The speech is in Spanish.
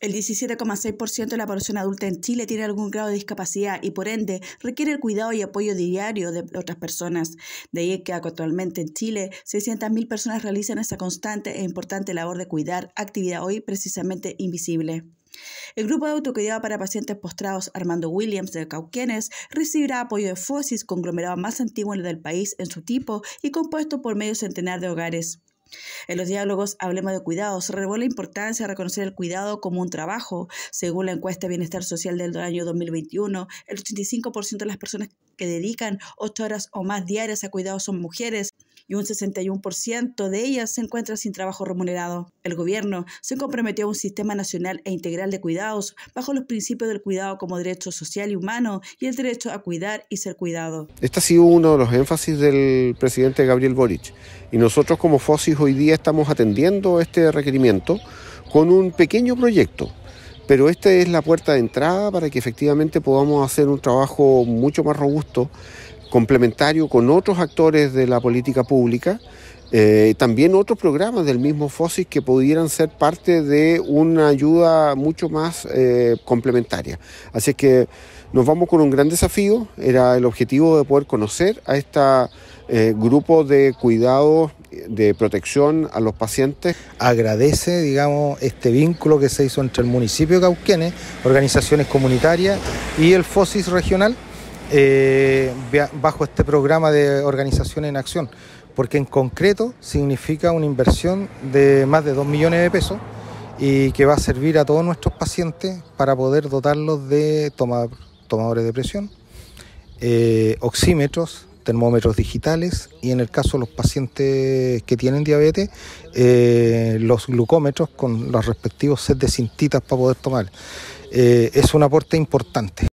El 17,6% de la población adulta en Chile tiene algún grado de discapacidad y por ende requiere el cuidado y apoyo diario de otras personas. De ahí que actualmente en Chile 600.000 personas realizan esta constante e importante labor de cuidar, actividad hoy precisamente invisible. El grupo de autocuidado para pacientes postrados Armando Williams de Cauquenes recibirá apoyo de FOSIS, conglomerado más antiguo en del país en su tipo y compuesto por medio centenar de hogares. En los diálogos Hablemos de Cuidados se la importancia de reconocer el cuidado como un trabajo. Según la encuesta de Bienestar Social del año 2021, el 85% de las personas que dedican ocho horas o más diarias a cuidados son mujeres, y un 61% de ellas se encuentran sin trabajo remunerado. El gobierno se comprometió a un sistema nacional e integral de cuidados bajo los principios del cuidado como derecho social y humano y el derecho a cuidar y ser cuidado. Este ha sido uno de los énfasis del presidente Gabriel Boric y nosotros como FOSIS hoy día estamos atendiendo este requerimiento con un pequeño proyecto pero esta es la puerta de entrada para que efectivamente podamos hacer un trabajo mucho más robusto complementario con otros actores de la política pública, eh, también otros programas del mismo FOSIS que pudieran ser parte de una ayuda mucho más eh, complementaria. Así que nos vamos con un gran desafío, era el objetivo de poder conocer a este grupo de cuidados de protección a los pacientes. Agradece, digamos, este vínculo que se hizo entre el municipio de Cauquenes, organizaciones comunitarias y el FOSIS regional eh, bajo este programa de organización en acción, porque en concreto significa una inversión de más de 2 millones de pesos y que va a servir a todos nuestros pacientes para poder dotarlos de tomadores de presión, eh, oxímetros, termómetros digitales y en el caso de los pacientes que tienen diabetes, eh, los glucómetros con los respectivos sets de cintitas para poder tomar. es un aporte importante.